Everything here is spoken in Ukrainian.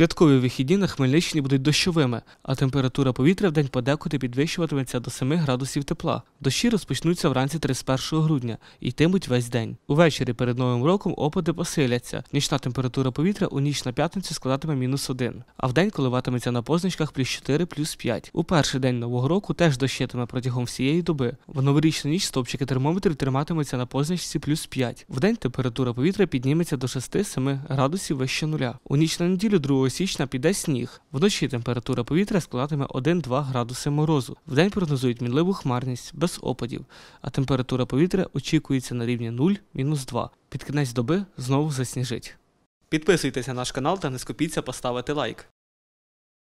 Святкові вихідні на Хмельниччині будуть дощовими, а температура повітря в день подекуди підвищуватиметься до 7 градусів тепла. Дощі розпочнуться вранці 31 грудня і йтимуть весь день. Увечері перед новим роком опади посиляться. Нічна температура повітря у ніч на п'ятницю складатиме мінус 1, а в день коливатиметься на позначках плюс 4, плюс 5. У перший день нового року теж дощитиме протягом всієї доби. В новорічну ніч стовпчики термометрів триматимуться на позначці плюс 5. В день температура повітря підніметься до 6-7 градусів вище нуля. У ніч на неділю 2 січня піде сніг. Вночі температура повітря складатиме 1-2 градуси морозу. Вдень прогнозують мінливу хмарність без опадів, а температура повітря очікується на рівні 0-2. Під кінець доби знову засніжить. Підписуйтесь на наш канал та не скупіться поставити лайк.